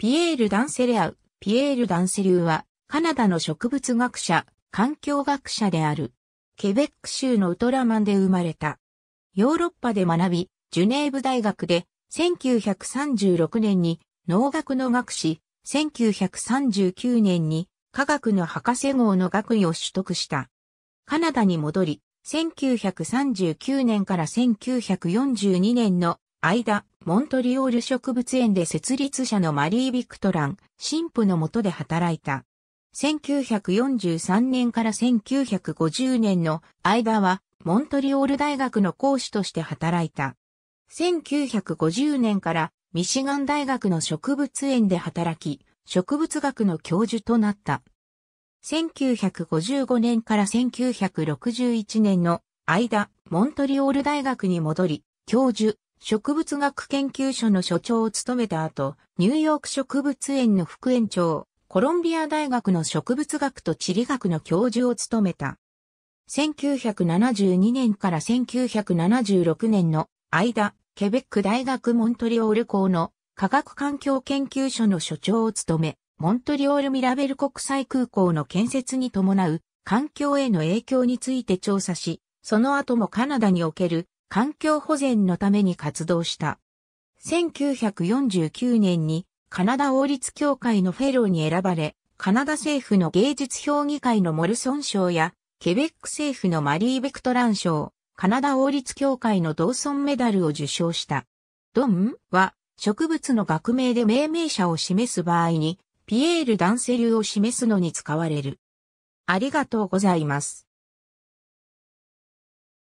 ピエール・ダンセレアウ。ピエール・ダンセリューは、カナダの植物学者、環境学者である。ケベック州のウトラマンで生まれた。ヨーロッパで学び、ジュネーブ大学で、1936年に農学の学士、1939年に科学の博士号の学位を取得した。カナダに戻り、1939年から1942年の間、モントリオール植物園で設立者のマリー・ビクトラン、神父のもとで働いた。1943年から1950年の間は、モントリオール大学の講師として働いた。1950年からミシガン大学の植物園で働き、植物学の教授となった。1955年から1961年の間、モントリオール大学に戻り、教授、植物学研究所の所長を務めた後、ニューヨーク植物園の副園長、コロンビア大学の植物学と地理学の教授を務めた。1972年から1976年の間、ケベック大学モントリオール校の科学環境研究所の所長を務め、モントリオールミラベル国際空港の建設に伴う環境への影響について調査し、その後もカナダにおける環境保全のために活動した。1949年にカナダ王立協会のフェローに選ばれ、カナダ政府の芸術評議会のモルソン賞や、ケベック政府のマリー・ベクトラン賞、カナダ王立協会のドーソンメダルを受賞した。ドンは植物の学名で命名者を示す場合に、ピエール・ダンセルを示すのに使われる。ありがとうございます。